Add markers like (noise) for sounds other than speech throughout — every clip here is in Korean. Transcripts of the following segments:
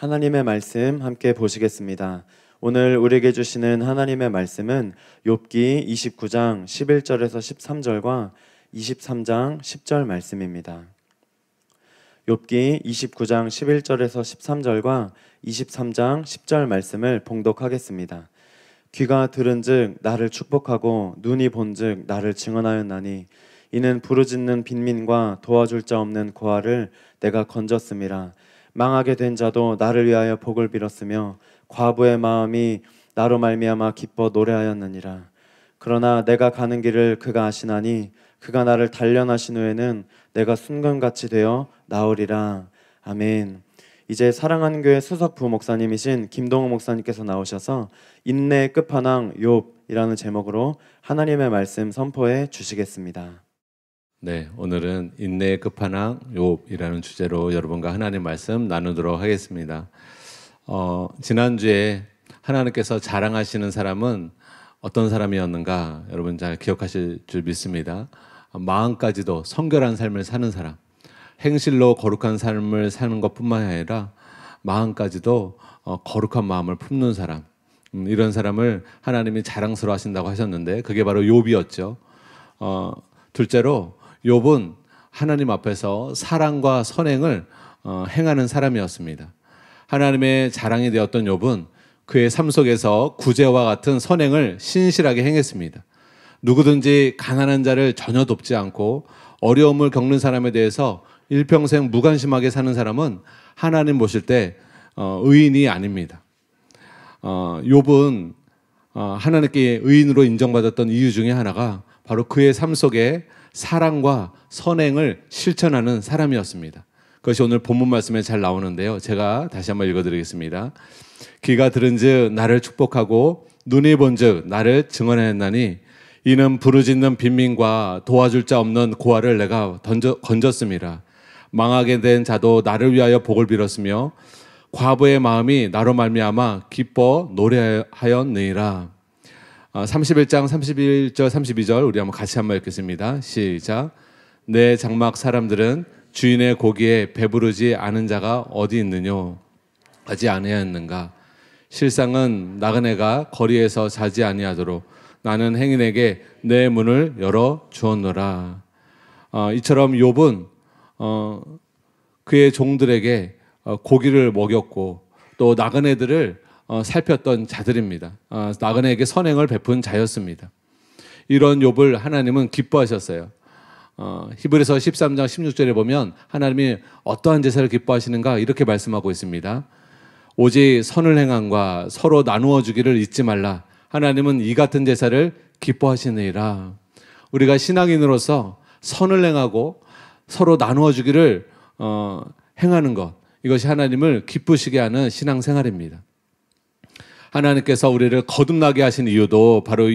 하나님의 말씀 함께 보시겠습니다. 오늘 우리에게 주시는 하나님의 말씀은 욥기 29장 11절에서 13절과 23장 10절 말씀입니다. 욥기 29장 11절에서 13절과 23장 10절 말씀을 봉독하겠습니다. 귀가 들은즉 나를 축복하고 눈이 본즉 나를 증언하였나니 이는 부르짖는 빈민과 도와줄 자 없는 고아를 내가 건졌음이라 망하게 된 자도 나를 위하여 복을 빌었으며 과부의 마음이 나로 말미암아 기뻐 노래하였느니라. 그러나 내가 가는 길을 그가 아시나니 그가 나를 단련하신 후에는 내가 순금같이 되어 나오리라. 아멘. 이제 사랑하는 교회 수석 부목사님이신 김동호 목사님께서 나오셔서 인내의 끝판왕 욥이라는 제목으로 하나님의 말씀 선포해 주시겠습니다. 네, 오늘은 인내의 끝판왕 욥이라는 주제로 여러분과 하나님 말씀 나누도록 하겠습니다. 어, 지난주에 하나님께서 자랑하시는 사람은 어떤 사람이었는가 여러분 잘 기억하실 줄 믿습니다. 마음까지도 성결한 삶을 사는 사람, 행실로 거룩한 삶을 사는 것뿐만 아니라 마음까지도 어, 거룩한 마음을 품는 사람, 음, 이런 사람을 하나님이 자랑스러워하신다고 하셨는데 그게 바로 욥이었죠. 어, 둘째로 욥은 하나님 앞에서 사랑과 선행을 어, 행하는 사람이었습니다. 하나님의 자랑이 되었던 욥은 그의 삶 속에서 구제와 같은 선행을 신실하게 행했습니다. 누구든지 가난한 자를 전혀 돕지 않고 어려움을 겪는 사람에 대해서 일평생 무관심하게 사는 사람은 하나님 보실 때 어, 의인이 아닙니다. 어, 욥은 어, 하나님께 의인으로 인정받았던 이유 중에 하나가 바로 그의 삶 속에 사랑과 선행을 실천하는 사람이었습니다. 그것이 오늘 본문 말씀에 잘 나오는데요. 제가 다시 한번 읽어드리겠습니다. 귀가 들은즉 나를 축복하고 눈이 본 즉 나를 증언하였나니 이는 부르짖는 빈민과 도와줄 자 없는 고아를 내가 던져, 건졌습니다. 망하게 된 자도 나를 위하여 복을 빌었으며 과부의 마음이 나로 말미암아 기뻐 노래하였느니라. 31장 31절 32절 우리 한번 같이 한 번 읽겠습니다. 시작. 내 장막 사람들은 주인의 고기에 배부르지 않은 자가 어디 있느뇨? 하지 아니하였는가? 실상은 나그네가 거리에서 자지 아니하도록 나는 행인에게 내 문을 열어 주었노라. 어, 이처럼 욥은 어, 그의 종들에게 어, 고기를 먹였고 또 나그네들을 어, 살폈던 자들입니다. 어, 나그네에게 선행을 베푼 자였습니다. 이런 욥을 하나님은 기뻐하셨어요. 어, 히브리서 13장 16절에 보면 하나님이 어떠한 제사를 기뻐하시는가 이렇게 말씀하고 있습니다. 오직 선을 행함과 서로 나누어 주기를 잊지 말라. 하나님은 이 같은 제사를 기뻐하시느니라. 우리가 신앙인으로서 선을 행하고 서로 나누어 주기를 어, 행하는 것 이것이 하나님을 기쁘시게 하는 신앙생활입니다. 하나님께서 우리를 거듭나게 하신 이유도 바로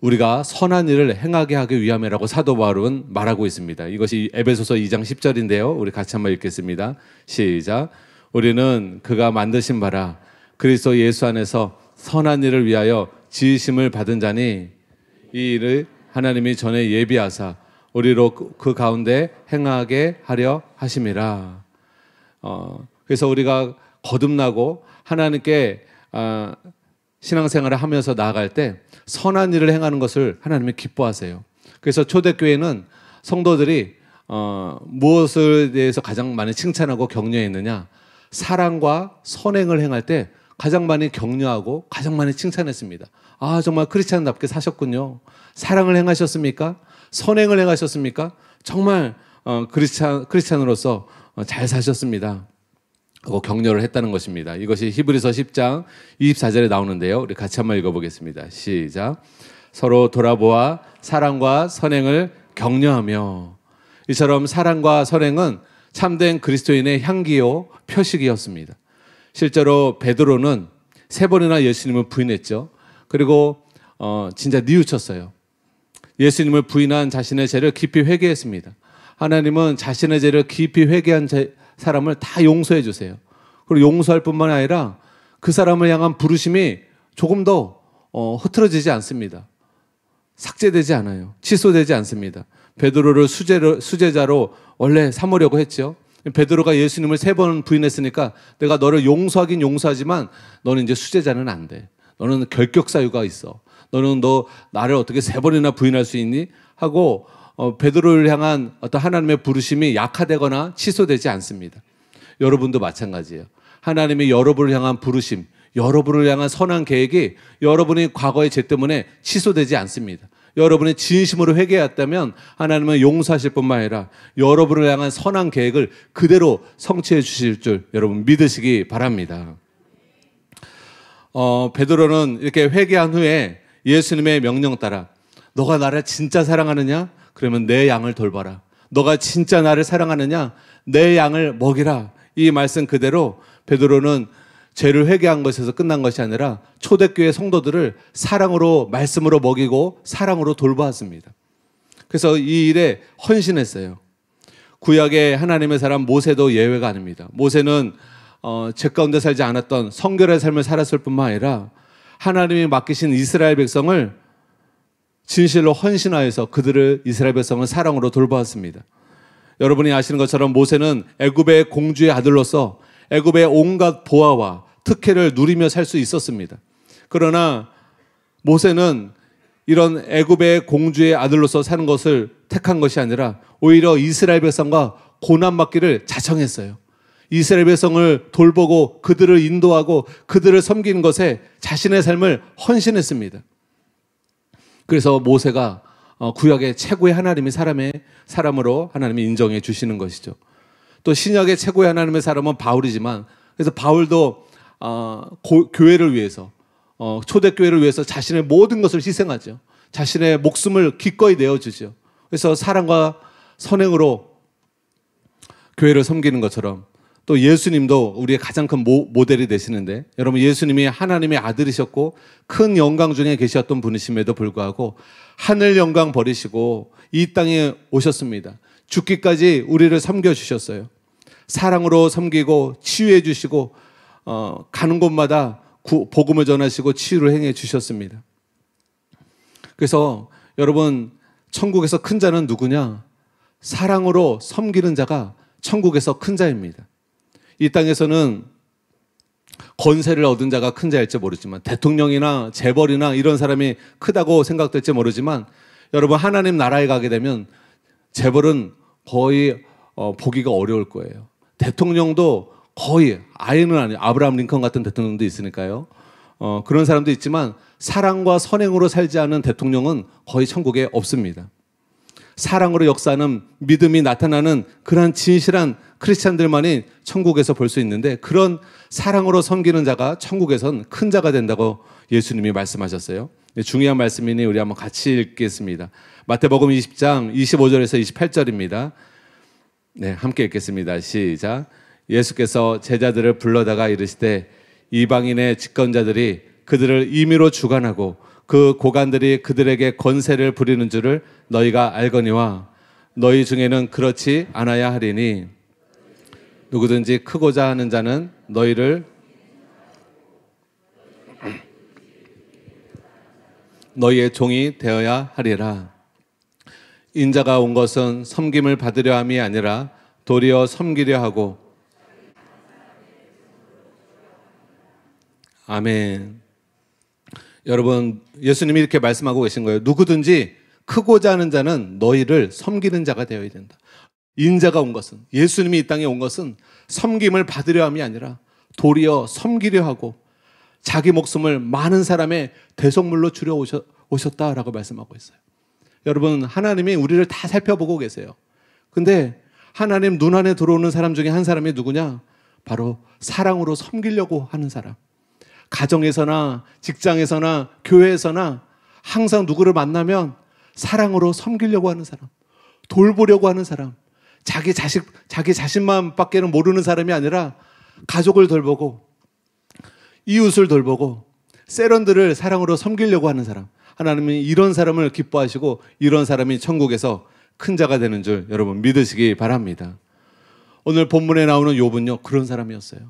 우리가 선한 일을 행하게 하기 위함이라고 사도 바울은 말하고 있습니다. 이것이 에베소서 2장 10절인데요. 우리 같이 한번 읽겠습니다. 시작. 우리는 그가 만드신 바라 그리스도 예수 안에서 선한 일을 위하여 지으심을 받은 자니 이 일을 하나님이 전에 예비하사 우리로 그, 그 가운데 행하게 하려 하심이라. 어, 그래서 우리가 거듭나고 하나님께 어, 신앙생활을 하면서 나아갈 때 선한 일을 행하는 것을 하나님이 기뻐하세요. 그래서 초대교회는 성도들이 어, 무엇을 대해서 가장 많이 칭찬하고 격려했느냐? 사랑과 선행을 행할 때 가장 많이 격려하고 가장 많이 칭찬했습니다. 아, 정말 크리스찬답게 사셨군요. 사랑을 행하셨습니까? 선행을 행하셨습니까? 정말 어, 크리스찬, 크리스찬으로서 어, 잘 사셨습니다. 어, 격려를 했다는 것입니다. 이것이 히브리서 10장 24절에 나오는데요. 우리 같이 한번 읽어보겠습니다. 시작. 서로 돌아보아 사랑과 선행을 격려하며 이처럼 사랑과 선행은 참된 그리스도인의 향기요 표식이었습니다. 실제로 베드로는 세 번이나 예수님을 부인했죠. 그리고 어, 진짜 뉘우쳤어요. 예수님을 부인한 자신의 죄를 깊이 회개했습니다. 하나님은 자신의 죄를 깊이 회개한 사람을 다 용서해 주세요. 그리고 용서할 뿐만 아니라 그 사람을 향한 부르심이 조금 더 어, 흐트러지지 않습니다. 삭제되지 않아요. 취소되지 않습니다. 베드로를 수제로, 수제자로 원래 삼으려고 했죠. 베드로가 예수님을 세 번 부인했으니까 내가 너를 용서하긴 용서하지만 너는 이제 수제자는 안 돼. 너는 결격 사유가 있어. 너는 너 나를 어떻게 세 번이나 부인할 수 있니? 하고 어, 베드로를 향한 어떤 하나님의 부르심이 약화되거나 취소되지 않습니다. 여러분도 마찬가지예요. 하나님의 여러분을 향한 부르심, 여러분을 향한 선한 계획이 여러분이 과거의 죄 때문에 취소되지 않습니다. 여러분이 진심으로 회개했다면 하나님은 용서하실 뿐만 아니라 여러분을 향한 선한 계획을 그대로 성취해 주실 줄 여러분 믿으시기 바랍니다. 어, 베드로는 이렇게 회개한 후에 예수님의 명령 따라 너가 나를 진짜 사랑하느냐? 그러면 내 양을 돌봐라. 너가 진짜 나를 사랑하느냐? 내 양을 먹이라. 이 말씀 그대로 베드로는 죄를 회개한 것에서 끝난 것이 아니라 초대교회 성도들을 사랑으로 말씀으로 먹이고 사랑으로 돌보았습니다. 그래서 이 일에 헌신했어요. 구약의 하나님의 사람 모세도 예외가 아닙니다. 모세는 어, 죄 가운데 살지 않았던 성결의 삶을 살았을 뿐만 아니라 하나님이 맡기신 이스라엘 백성을 진실로 헌신하여서 그들을 이스라엘 백성을 사랑으로 돌보았습니다. 여러분이 아시는 것처럼 모세는 애굽의 공주의 아들로서 애굽의 온갖 보아와 특혜를 누리며 살 수 있었습니다. 그러나 모세는 이런 애굽의 공주의 아들로서 사는 것을 택한 것이 아니라 오히려 이스라엘 백성과 고난 받기를 자청했어요. 이스라엘 백성을 돌보고 그들을 인도하고 그들을 섬기는 것에 자신의 삶을 헌신했습니다. 그래서 모세가 어, 구약의 최고의 하나님이 사람의 사람으로 하나님이 인정해 주시는 것이죠. 또 신약의 최고의 하나님의 사람은 바울이지만 그래서 바울도 어, 고, 교회를 위해서 어, 초대교회를 위해서 자신의 모든 것을 희생하죠. 자신의 목숨을 기꺼이 내어주죠. 그래서 사랑과 선행으로 교회를 섬기는 것처럼 또 예수님도 우리의 가장 큰 모, 모델이 되시는데 여러분 예수님이 하나님의 아들이셨고 큰 영광 중에 계셨던 분이심에도 불구하고 하늘 영광 버리시고 이 땅에 오셨습니다. 죽기까지 우리를 섬겨 주셨어요. 사랑으로 섬기고 치유해 주시고 어, 가는 곳마다 구, 복음을 전하시고 치유를 행해 주셨습니다. 그래서 여러분 천국에서 큰 자는 누구냐? 사랑으로 섬기는 자가 천국에서 큰 자입니다. 이 땅에서는 권세를 얻은 자가 큰 자일지 모르지만 대통령이나 재벌이나 이런 사람이 크다고 생각될지 모르지만 여러분 하나님 나라에 가게 되면 재벌은 거의 어, 보기가 어려울 거예요. 대통령도 거의 아예는 아니 아브라함 링컨 같은 대통령도 있으니까요. 어, 그런 사람도 있지만 사랑과 선행으로 살지 않은 대통령은 거의 천국에 없습니다. 사랑으로 역사하는 믿음이 나타나는 그러한 진실한 크리스찬들만이 천국에서 볼 수 있는데 그런 사랑으로 섬기는 자가 천국에선 큰 자가 된다고 예수님이 말씀하셨어요. 네, 중요한 말씀이니 우리 한번 같이 읽겠습니다. 마태복음 20장 25절에서 28절입니다. 네, 함께 읽겠습니다. 시작. 예수께서 제자들을 불러다가 이르시되 이방인의 집권자들이 그들을 임의로 주관하고 그 고관들이 그들에게 권세를 부리는 줄을 너희가 알거니와 너희 중에는 그렇지 않아야 하리니 누구든지 크고자 하는 자는 너희를 너희의 종이 되어야 하리라. 인자가 온 것은 섬김을 받으려 함이 아니라 도리어 섬기려 하고 아멘. 여러분 예수님이 이렇게 말씀하고 계신 거예요. 누구든지 크고자 하는 자는 너희를 섬기는 자가 되어야 된다. 인자가 온 것은 예수님이 이 땅에 온 것은 섬김을 받으려 함이 아니라 도리어 섬기려 하고 자기 목숨을 많은 사람의 대속물로 주려 오셨, 오셨다라고 말씀하고 있어요. 여러분 하나님이 우리를 다 살펴보고 계세요. 근데 하나님 눈 안에 들어오는 사람 중에 한 사람이 누구냐? 바로 사랑으로 섬기려고 하는 사람. 가정에서나 직장에서나 교회에서나 항상 누구를 만나면 사랑으로 섬기려고 하는 사람, 돌보려고 하는 사람, 자기 자식, 자기 자신만밖에는 모르는 사람이 아니라 가족을 돌보고 이웃을 돌보고 세련들을 사랑으로 섬기려고 하는 사람. 하나님은 이런 사람을 기뻐하시고 이런 사람이 천국에서 큰 자가 되는 줄 여러분 믿으시기 바랍니다. 오늘 본문에 나오는 욥은요 그런 사람이었어요.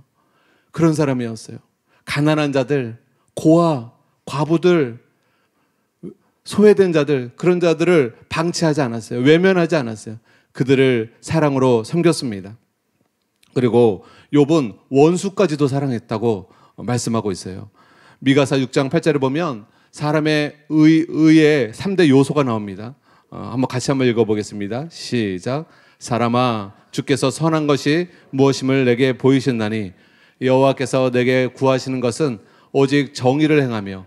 그런 사람이었어요. 가난한 자들, 고아, 과부들, 소외된 자들, 그런 자들을 방치하지 않았어요. 외면하지 않았어요. 그들을 사랑으로 섬겼습니다. 그리고 욥은 원수까지도 사랑했다고 말씀하고 있어요. 미가사 6장 8절을 보면 사람의 의, 의의 3대 요소가 나옵니다. 어, 한번 같이 한번 읽어보겠습니다. 시작. 사람아, 주께서 선한 것이 무엇임을 내게 보이셨나니 여호와께서 내게 구하시는 것은 오직 정의를 행하며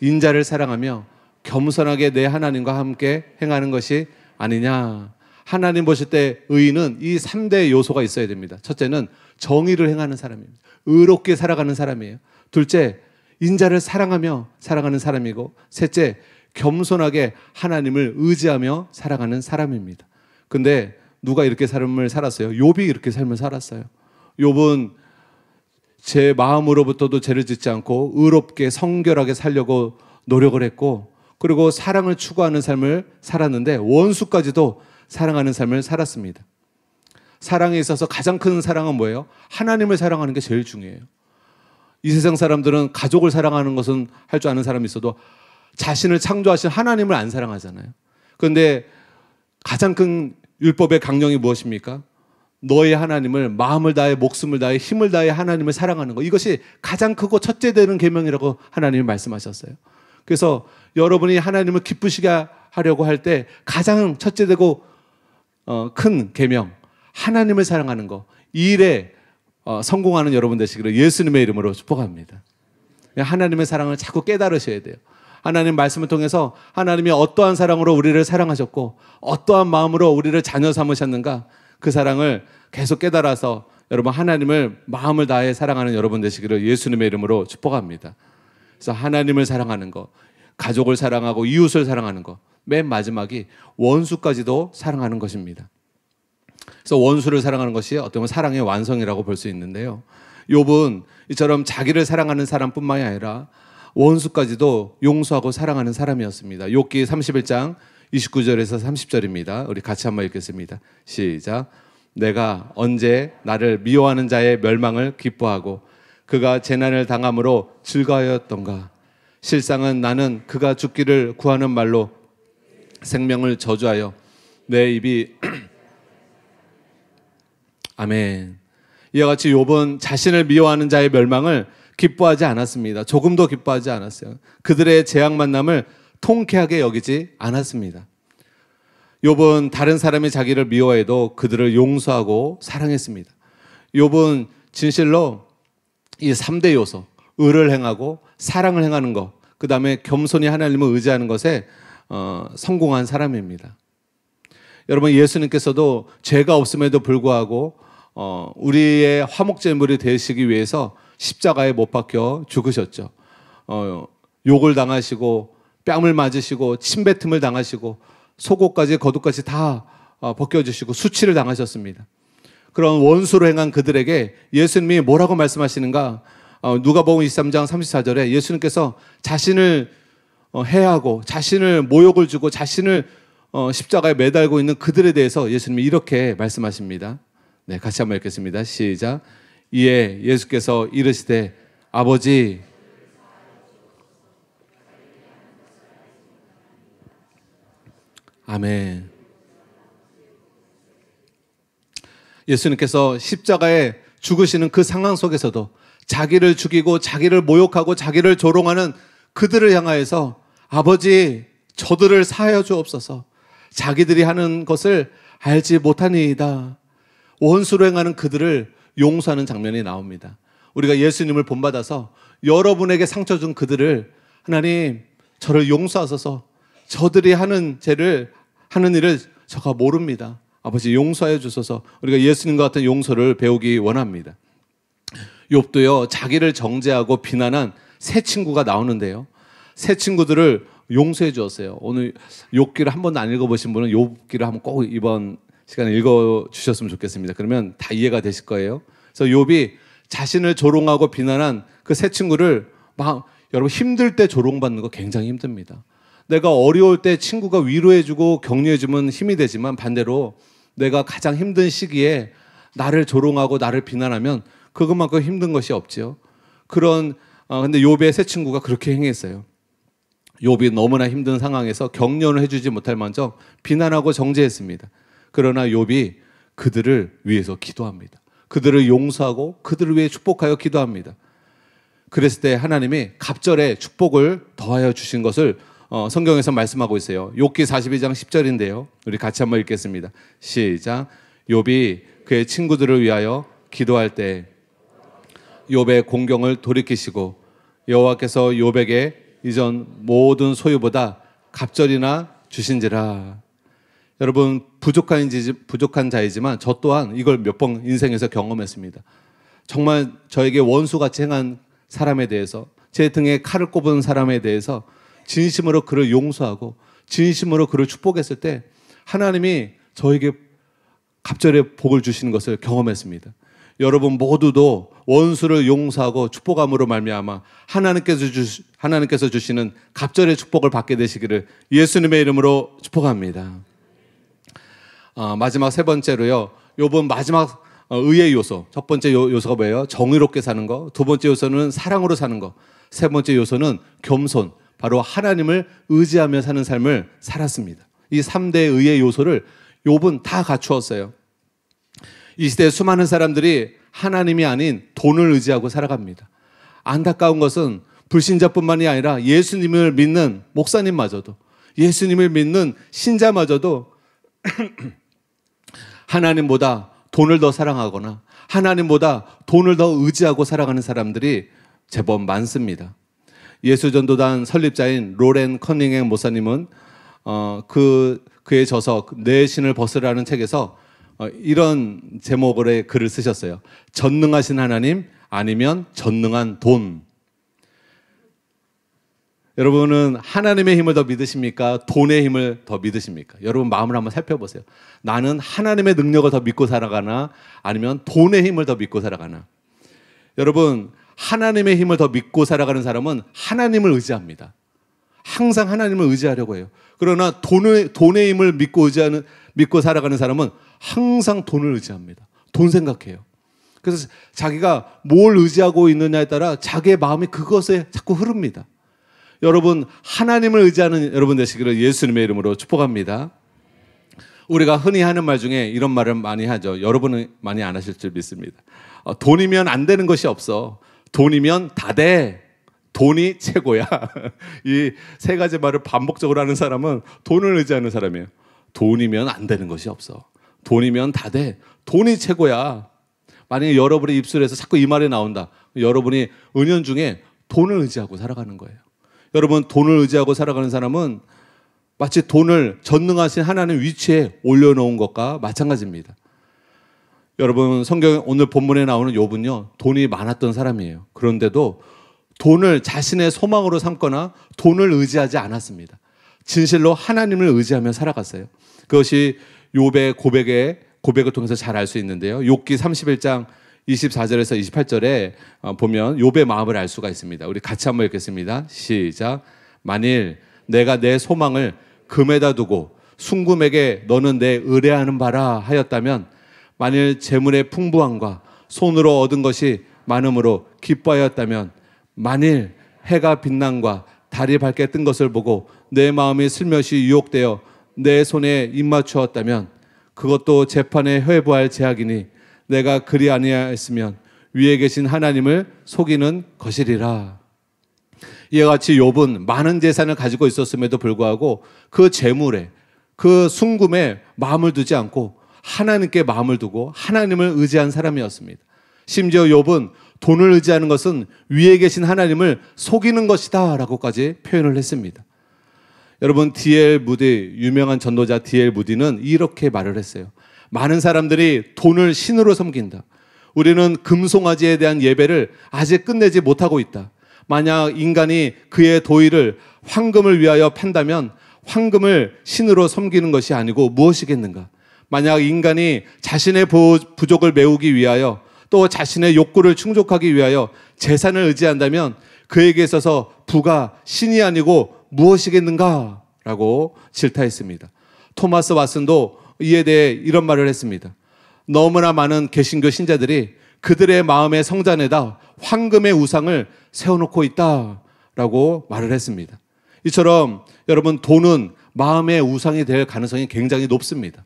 인자를 사랑하며 겸손하게 내 하나님과 함께 행하는 것이 아니냐. 하나님 보실 때 의인은 이 3대 요소가 있어야 됩니다. 첫째는 정의를 행하는 사람입니다. 의롭게 살아가는 사람이에요. 둘째, 인자를 사랑하며 살아가는 사람이고, 셋째, 겸손하게 하나님을 의지하며 살아가는 사람입니다. 근데 누가 이렇게 삶을 살았어요? 욥이 이렇게 삶을 살았어요. 욥은 제 마음으로부터도 죄를 짓지 않고 의롭게 성결하게 살려고 노력을 했고 그리고 사랑을 추구하는 삶을 살았는데 원수까지도 사랑하는 삶을 살았습니다. 사랑에 있어서 가장 큰 사랑은 뭐예요? 하나님을 사랑하는 게 제일 중요해요. 이 세상 사람들은 가족을 사랑하는 것은 할 줄 아는 사람이 있어도 자신을 창조하신 하나님을 안 사랑하잖아요. 그런데 가장 큰 율법의 강령이 무엇입니까? 너의 하나님을 마음을 다해 목숨을 다해 힘을 다해 하나님을 사랑하는 것 이것이 가장 크고 첫째 되는 계명이라고 하나님이 말씀하셨어요. 그래서 여러분이 하나님을 기쁘시게 하려고 할 때 가장 첫째 되고 어, 큰 계명 하나님을 사랑하는 것이 일에 어, 성공하는 여러분 되시기를 예수님의 이름으로 축복합니다. 하나님의 사랑을 자꾸 깨달으셔야 돼요. 하나님 말씀을 통해서 하나님이 어떠한 사랑으로 우리를 사랑하셨고 어떠한 마음으로 우리를 자녀 삼으셨는가 그 사랑을 계속 깨달아서 여러분 하나님을 마음을 다해 사랑하는 여러분 되시기를 예수님의 이름으로 축복합니다. 그래서 하나님을 사랑하는 거, 가족을 사랑하고 이웃을 사랑하는 거, 맨 마지막이 원수까지도 사랑하는 것입니다. 그래서 원수를 사랑하는 것이 어떻 사랑의 완성이라고 볼 수 있는데요. 욥은 이처럼 자기를 사랑하는 사람뿐만이 아니라 원수까지도 용서하고 사랑하는 사람이었습니다. 욥기 31장 29절에서 30절입니다. 우리 같이 한번 읽겠습니다. 시작. 내가 언제 나를 미워하는 자의 멸망을 기뻐하고 그가 재난을 당함으로 즐거하였던가. 실상은 나는 그가 죽기를 구하는 말로 생명을 저주하여 내 입이 (clears throat) 아멘. 이와 같이 욥은 자신을 미워하는 자의 멸망을 기뻐하지 않았습니다. 조금도 기뻐하지 않았어요. 그들의 재앙 만남을 통쾌하게 여기지 않았습니다. 욥은 다른 사람이 자기를 미워해도 그들을 용서하고 사랑했습니다. 욥은 진실로 이 3대 요소, 의를 행하고 사랑을 행하는 것, 그 다음에 겸손히 하나님을 의지하는 것에 어, 성공한 사람입니다. 여러분 예수님께서도 죄가 없음에도 불구하고 어, 우리의 화목제물이 되시기 위해서 십자가에 못 박혀 죽으셨죠. 어, 욕을 당하시고 뺨을 맞으시고 침뱉음을 당하시고 속옷까지 겉옷까지다 어, 벗겨주시고 수치를 당하셨습니다. 그런 원수로 행한 그들에게 예수님이 뭐라고 말씀하시는가? 어, 누가복음 23장 34절에 예수님께서 자신을 어, 해하고 자신을 모욕을 주고 자신을 십자가에 매달고 있는 그들에 대해서 예수님이 이렇게 말씀하십니다. 네, 같이 한번 읽겠습니다. 시작. 이에 예수께서 이르시되 아버지 아멘. 예수님께서 십자가에 죽으시는 그 상황 속에서도 자기를 죽이고 자기를 모욕하고 자기를 조롱하는 그들을 향하여서 아버지 저들을 사하여 주옵소서 자기들이 하는 것을 알지 못하니이다. 원수로 행하는 그들을 용서하는 장면이 나옵니다. 우리가 예수님을 본받아서 여러분에게 상처 준 그들을 하나님 저를 용서하소서 저들이 하는 죄를 하는 일을 저가 모릅니다. 아버지 용서해 주소서. 우리가 예수님과 같은 용서를 배우기 원합니다. 욥도요 자기를 정죄하고 비난한 새 친구가 나오는데요. 새 친구들을 용서해 주었어요. 오늘 욥기를 한 번도 안 읽어보신 분은 욥기를 한번 꼭 이번 시간에 읽어 주셨으면 좋겠습니다. 그러면 다 이해가 되실 거예요. 그래서 욥이 자신을 조롱하고 비난한 그 새 친구를 막 여러분 힘들 때 조롱받는 거 굉장히 힘듭니다. 내가 어려울 때 친구가 위로해주고 격려해주면 힘이 되지만 반대로 내가 가장 힘든 시기에 나를 조롱하고 나를 비난하면 그것만큼 힘든 것이 없지요. 그런 어, 근데 요배 세 친구가 그렇게 행했어요. 요비 너무나 힘든 상황에서 격려를 해주지 못할 만정 비난하고 정죄했습니다. 그러나 요비 그들을 위해서 기도합니다. 그들을 용서하고 그들을 위해 축복하여 기도합니다. 그랬을 때 하나님이 갑절에 축복을 더하여 주신 것을 어, 성경에서 말씀하고 있어요. 욥기 42장 10절인데요. 우리 같이 한번 읽겠습니다. 시작. 욥이 그의 친구들을 위하여 기도할 때 욥의 공경을 돌이키시고 여호와께서 욥에게 이전 모든 소유보다 갑절이나 주신지라. 여러분 부족한 부족한 자이지만 저 또한 이걸 몇 번 인생에서 경험했습니다. 정말 저에게 원수같이 행한 사람에 대해서 제 등에 칼을 꼽은 사람에 대해서 진심으로 그를 용서하고 진심으로 그를 축복했을 때 하나님이 저에게 갑절의 복을 주시는 것을 경험했습니다. 여러분 모두도 원수를 용서하고 축복함으로 말미암아 하나님께서 주 하나님께서 주시는 갑절의 축복을 받게 되시기를 예수님의 이름으로 축복합니다. 어, 마지막 세 번째로요. 요번 마지막 어, 의의 요소. 첫 번째 요, 소가 뭐예요? 정의롭게 사는 거. 두 번째 요소는 사랑으로 사는 거. 세 번째 요소는 겸손, 바로 하나님을 의지하며 사는 삶을 살았습니다. 이 3대 의의 요소를 욥은 다 갖추었어요. 이시대 수많은 사람들이 하나님이 아닌 돈을 의지하고 살아갑니다. 안타까운 것은 불신자뿐만이 아니라 예수님을 믿는 목사님마저도 예수님을 믿는 신자마저도 (clears throat) 하나님보다 돈을 더 사랑하거나 하나님보다 돈을 더 의지하고 살아가는 사람들이 제법 많습니다. 예수전도단 설립자인 로렌 커닝행 목사님은 어, 그 그의 저서 내 신을 벗으라는 책에서 어, 이런 제목의 글을 쓰셨어요. 전능하신 하나님 아니면 전능한 돈. 여러분은 하나님의 힘을 더 믿으십니까? 돈의 힘을 더 믿으십니까? 여러분 마음을 한번 살펴보세요. 나는 하나님의 능력을 더 믿고 살아가나 아니면 돈의 힘을 더 믿고 살아가나? 여러분 하나님의 힘을 더 믿고 살아가는 사람은 하나님을 의지합니다. 항상 하나님을 의지하려고 해요. 그러나 돈의, 돈의 힘을 믿고 의지하는, 믿고 살아가는 사람은 항상 돈을 의지합니다. 돈 생각해요. 그래서 자기가 뭘 의지하고 있느냐에 따라 자기의 마음이 그것에 자꾸 흐릅니다. 여러분, 하나님을 의지하는 여러분 되시기를 예수님의 이름으로 축복합니다. 우리가 흔히 하는 말 중에 이런 말을 많이 하죠. 여러분은 많이 안 하실 줄 믿습니다. 어, 돈이면 안 되는 것이 없어. 돈이면 다 돼. 돈이 최고야. (laughs) 이 세 가지 말을 반복적으로 하는 사람은 돈을 의지하는 사람이에요. 돈이면 안 되는 것이 없어. 돈이면 다 돼. 돈이 최고야. 만약에 여러분의 입술에서 자꾸 이 말이 나온다. 여러분이 은연중에 돈을 의지하고 살아가는 거예요. 여러분 돈을 의지하고 살아가는 사람은 마치 돈을 전능하신 하나님 위치에 올려놓은 것과 마찬가지입니다. 여러분 성경 오늘 본문에 나오는 욥은요 돈이 많았던 사람이에요. 그런데도 돈을 자신의 소망으로 삼거나 돈을 의지하지 않았습니다. 진실로 하나님을 의지하며 살아갔어요. 그것이 욥의 고백의 고백을 통해서 잘 알 수 있는데요. 욥기 31장 24절에서 28절에 보면 욥의 마음을 알 수가 있습니다. 우리 같이 한번 읽겠습니다. 시작. 만일 내가 내 소망을 금에다 두고 순금에게 너는 내 의뢰하는 바라 하였다면 만일 재물의 풍부함과 손으로 얻은 것이 많음으로 기뻐하였다면 만일 해가 빛난과 달이 밝게 뜬 것을 보고 내 마음이 슬며시 유혹되어 내 손에 입맞추었다면 그것도 재판에 회부할 제약이니 내가 그리 아니하였으면 위에 계신 하나님을 속이는 것이리라. 이와 같이 욥은 많은 재산을 가지고 있었음에도 불구하고 그 재물에 그 순금에 마음을 두지 않고 하나님께 마음을 두고 하나님을 의지한 사람이었습니다. 심지어 욥은 돈을 의지하는 것은 위에 계신 하나님을 속이는 것이다라고까지 표현을 했습니다. 여러분 D.L. 무디 유명한 전도자 D.L. 무디는 이렇게 말을 했어요. 많은 사람들이 돈을 신으로 섬긴다. 우리는 금송아지에 대한 예배를 아직 끝내지 못하고 있다. 만약 인간이 그의 도의를 황금을 위하여 판다면 황금을 신으로 섬기는 것이 아니고 무엇이겠는가? 만약 인간이 자신의 부족을 메우기 위하여 또 자신의 욕구를 충족하기 위하여 재산을 의지한다면 그에게 있어서 부가 신이 아니고 무엇이겠는가? 라고 질타했습니다. 토마스 왓슨도 이에 대해 이런 말을 했습니다. 너무나 많은 개신교 신자들이 그들의 마음의 성잔에다 황금의 우상을 세워놓고 있다. 라고 말을 했습니다. 이처럼 여러분 돈은 마음의 우상이 될 가능성이 굉장히 높습니다.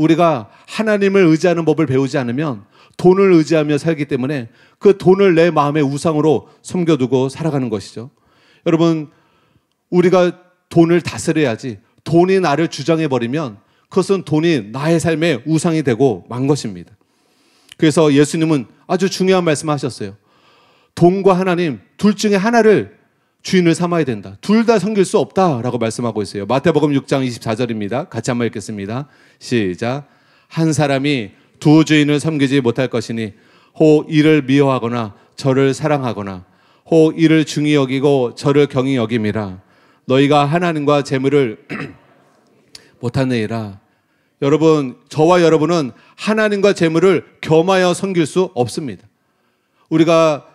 우리가 하나님을 의지하는 법을 배우지 않으면 돈을 의지하며 살기 때문에 그 돈을 내 마음의 우상으로 섬겨두고 살아가는 것이죠. 여러분, 우리가 돈을 다스려야지 돈이 나를 주장해버리면 그것은 돈이 나의 삶의 우상이 되고 만 것입니다. 그래서 예수님은 아주 중요한 말씀 하셨어요. 돈과 하나님 둘 중에 하나를 주인을 삼아야 된다. 둘 다 섬길 수 없다라고 말씀하고 있어요. 마태복음 6장 24절입니다. 같이 한번 읽겠습니다. 시작. 한 사람이 두 주인을 섬기지 못할 것이니 호 이를 미워하거나 저를 사랑하거나 호 이를 중히 여기고 저를 경히 여김이라 너희가 하나님과 재물을 (clears throat) 못하느니라 여러분 저와 여러분은 하나님과 재물을 겸하여 섬길 수 없습니다. 우리가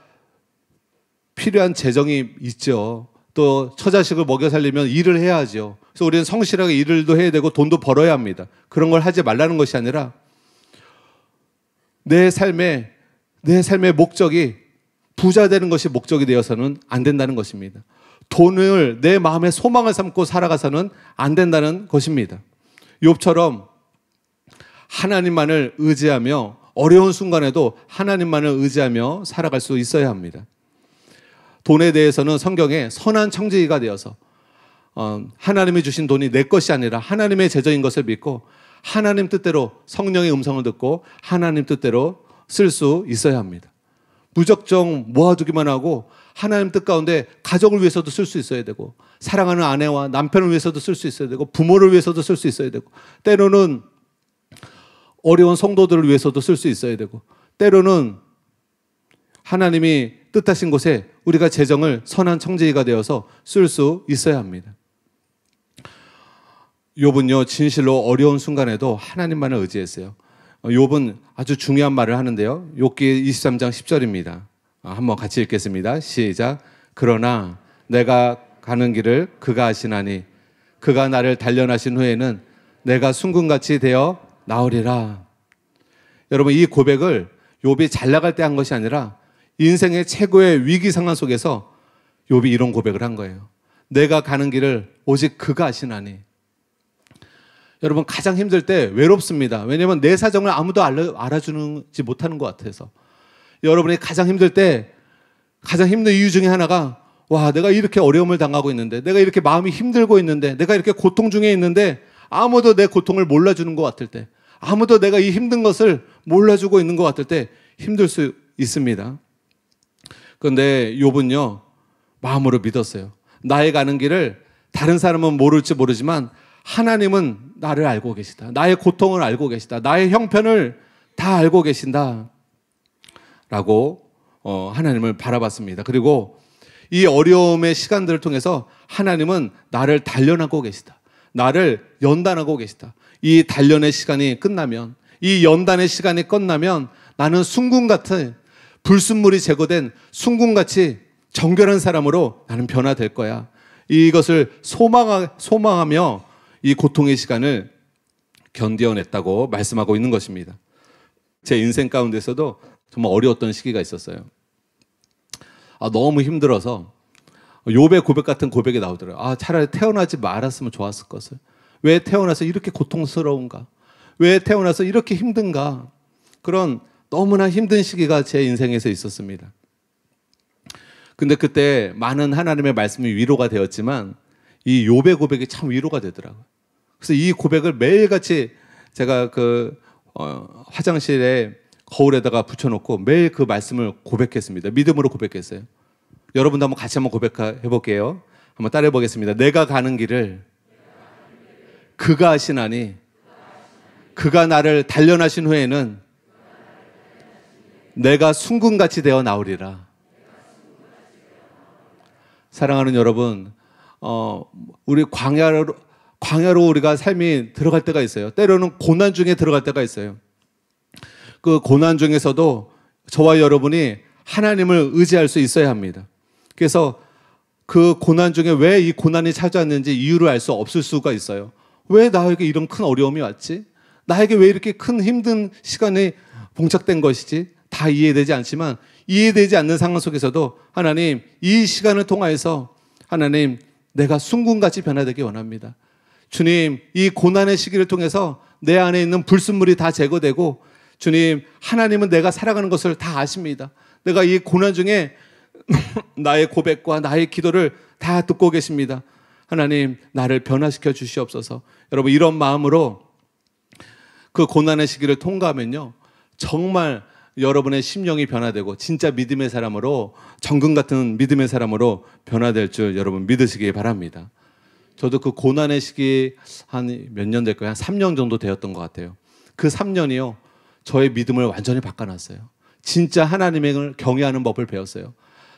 필요한 재정이 있죠. 또 처자식을 먹여 살리면 일을 해야죠. 그래서 우리는 성실하게 일을도 해야 되고 돈도 벌어야 합니다. 그런 걸 하지 말라는 것이 아니라 내 삶에 내 삶의 목적이 부자 되는 것이 목적이 되어서는 안 된다는 것입니다. 돈을 내 마음의 소망을 삼고 살아가서는 안 된다는 것입니다. 욥처럼 하나님만을 의지하며 어려운 순간에도 하나님만을 의지하며 살아갈 수 있어야 합니다. 돈에 대해서는 성경에 선한 청지기가 되어서 어, 하나님이 주신 돈이 내 것이 아니라 하나님의 제자인 것을 믿고 하나님 뜻대로 성령의 음성을 듣고 하나님 뜻대로 쓸 수 있어야 합니다. 무적정 모아두기만 하고 하나님 뜻 가운데 가족을 위해서도 쓸 수 있어야 되고 사랑하는 아내와 남편을 위해서도 쓸 수 있어야 되고 부모를 위해서도 쓸 수 있어야 되고 때로는 어려운 성도들을 위해서도 쓸 수 있어야 되고 때로는 하나님이 뜻하신 곳에 우리가 재정을 선한 청재기가 되어서 쓸 수 있어야 합니다. 욥은요 진실로 어려운 순간에도 하나님만을 의지했어요. 욥은 어, 아주 중요한 말을 하는데요. 욥기 23장 10절입니다. 아, 한번 같이 읽겠습니다. 시작. 그러나 내가 가는 길을 그가 하시나니 그가 나를 단련하신 후에는 내가 순금같이 되어 나으리라. 여러분 이 고백을 욥이 잘 나갈 때 한 것이 아니라 인생의 최고의 위기 상황 속에서 욥이 이런 고백을 한 거예요. 내가 가는 길을 오직 그가 아시나니. 여러분 가장 힘들 때 외롭습니다. 왜냐하면 내 사정을 아무도 알아주는지 못하는 것 같아서. 여러분이 가장 힘들 때 가장 힘든 이유 중에 하나가 와 내가 이렇게 어려움을 당하고 있는데 내가 이렇게 마음이 힘들고 있는데 내가 이렇게 고통 중에 있는데 아무도 내 고통을 몰라주는 것 같을 때 아무도 내가 이 힘든 것을 몰라주고 있는 것 같을 때 힘들 수 있습니다. 그런데 욥은요 마음으로 믿었어요. 나의 가는 길을 다른 사람은 모를지 모르지만 하나님은 나를 알고 계시다. 나의 고통을 알고 계시다. 나의 형편을 다 알고 계신다. 라고 어, 하나님을 바라봤습니다. 그리고 이 어려움의 시간들을 통해서 하나님은 나를 단련하고 계시다. 나를 연단하고 계시다. 이 단련의 시간이 끝나면, 이 연단의 시간이 끝나면 나는 순군 같은 불순물이 제거된 순궁같이 정결한 사람으로 나는 변화될 거야. 이것을 소망하, 소망하며 이 고통의 시간을 견뎌냈다고 말씀하고 있는 것입니다. 제 인생 가운데서도 정말 어려웠던 시기가 있었어요. 아, 너무 힘들어서 요배 고백 같은 고백이 나오더라고요. 아, 차라리 태어나지 말았으면 좋았을 것을. 왜 태어나서 이렇게 고통스러운가? 왜 태어나서 이렇게 힘든가? 그런 너무나 힘든 시기가 제 인생에서 있었습니다. 근데 그때 많은 하나님의 말씀이 위로가 되었지만 이 요배 고백이 참 위로가 되더라고요. 그래서 이 고백을 매일같이 제가 그 어, 화장실에 거울에다가 붙여놓고 매일 그 말씀을 고백했습니다. 믿음으로 고백했어요. 여러분도 한번 같이 한번 고백해 볼게요. 한번 따라해 보겠습니다. 내가 가는 길을 그가 하시나니 그가 나를 단련하신 후에는 내가 순금같이 되어 나오리라. 사랑하는 여러분, 어, 우리 광야로, 광야로 우리가 삶이 들어갈 때가 있어요. 때로는 고난 중에 들어갈 때가 있어요. 그 고난 중에서도 저와 여러분이 하나님을 의지할 수 있어야 합니다. 그래서 그 고난 중에 왜 이 고난이 찾아왔는지 이유를 알 수 없을 수가 있어요. 왜 나에게 이런 큰 어려움이 왔지? 나에게 왜 이렇게 큰 힘든 시간이 봉착된 것이지? 다 이해되지 않지만 이해되지 않는 상황 속에서도 하나님 이 시간을 통하여서 하나님 내가 순군같이 변화되기 원합니다. 주님 이 고난의 시기를 통해서 내 안에 있는 불순물이 다 제거되고 주님 하나님은 내가 살아가는 것을 다 아십니다. 내가 이 고난 중에 (laughs) 나의 고백과 나의 기도를 다 듣고 계십니다. 하나님 나를 변화시켜 주시옵소서. 여러분 이런 마음으로 그 고난의 시기를 통과하면요. 정말 여러분의 심령이 변화되고 진짜 믿음의 사람으로 정금 같은 믿음의 사람으로 변화될 줄 여러분 믿으시기 바랍니다. 저도 그 고난의 시기 한 몇 년 될까요? 한 3년 정도 되었던 것 같아요. 그 3년이요. 저의 믿음을 완전히 바꿔놨어요. 진짜 하나님을 경외하는 법을 배웠어요.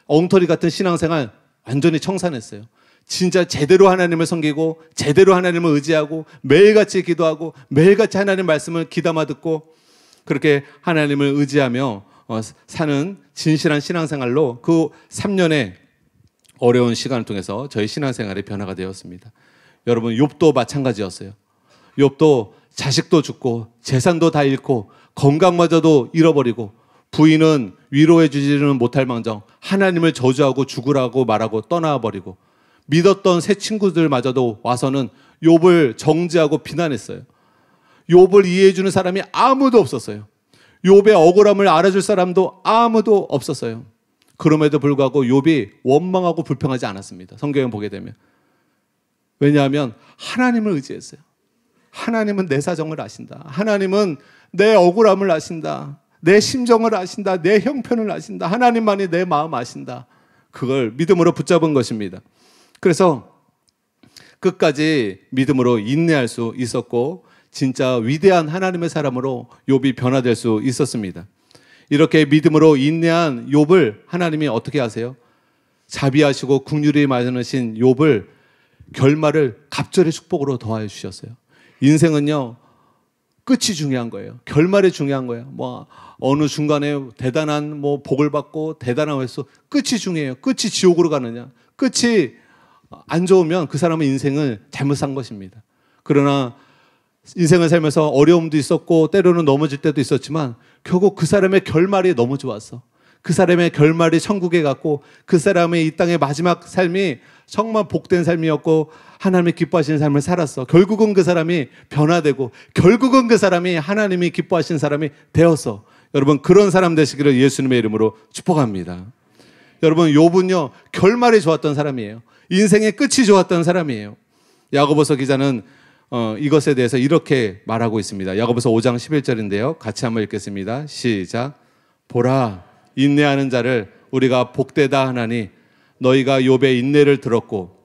엉터리 같은 신앙생활 완전히 청산했어요. 진짜 제대로 하나님을 섬기고 제대로 하나님을 의지하고 매일같이 기도하고 매일같이 하나님 말씀을 기담아 듣고 그렇게 하나님을 의지하며 어, 사는 진실한 신앙생활로 그 3년의 어려운 시간을 통해서 저희 신앙생활의 변화가 되었습니다. 여러분 욥도 마찬가지였어요. 욥도 자식도 죽고 재산도 다 잃고 건강마저도 잃어버리고 부인은 위로해 주지는 못할망정 하나님을 저주하고 죽으라고 말하고 떠나버리고 믿었던 새 친구들마저도 와서는 욥을 정죄하고 비난했어요. 욥을 이해해 주는 사람이 아무도 없었어요. 욥의 억울함을 알아줄 사람도 아무도 없었어요. 그럼에도 불구하고 욥이 원망하고 불평하지 않았습니다. 성경을 보게 되면 왜냐하면 하나님을 의지했어요. 하나님은 내 사정을 아신다. 하나님은 내 억울함을 아신다. 내 심정을 아신다. 내 형편을 아신다. 하나님만이 내 마음 아신다. 그걸 믿음으로 붙잡은 것입니다. 그래서 끝까지 믿음으로 인내할 수 있었고 진짜 위대한 하나님의 사람으로 욥이 변화될 수 있었습니다. 이렇게 믿음으로 인내한 욥을 하나님이 어떻게 하세요? 자비하시고 국률이 많으신 욥을 결말을 갑절의 축복으로 더하여 주셨어요. 인생은요. 끝이 중요한 거예요. 결말이 중요한 거예요. 뭐 어느 중간에 대단한 뭐 복을 받고 대단한 횟수 끝이 중요해요. 끝이 지옥으로 가느냐. 끝이 안 좋으면 그 사람의 인생을 잘못 산 것입니다. 그러나 인생을 살면서 어려움도 있었고 때로는 넘어질 때도 있었지만 결국 그 사람의 결말이 너무 좋았어. 그 사람의 결말이 천국에 갔고 그 사람의 이 땅의 마지막 삶이 정말 복된 삶이었고 하나님이 기뻐하시는 삶을 살았어. 결국은 그 사람이 변화되고 결국은 그 사람이 하나님이 기뻐하시는 사람이 되었어. 여러분 그런 사람 되시기를 예수님의 이름으로 축복합니다. 여러분 요분요 결말이 좋았던 사람이에요. 인생의 끝이 좋았던 사람이에요. 야고보서 기자는 어, 이것에 대해서 이렇게 말하고 있습니다. 야고보서 5장 11절인데요. 같이 한번 읽겠습니다. 시작. 보라 인내하는 자를 우리가 복되다 하나니 너희가 욥의 인내를 들었고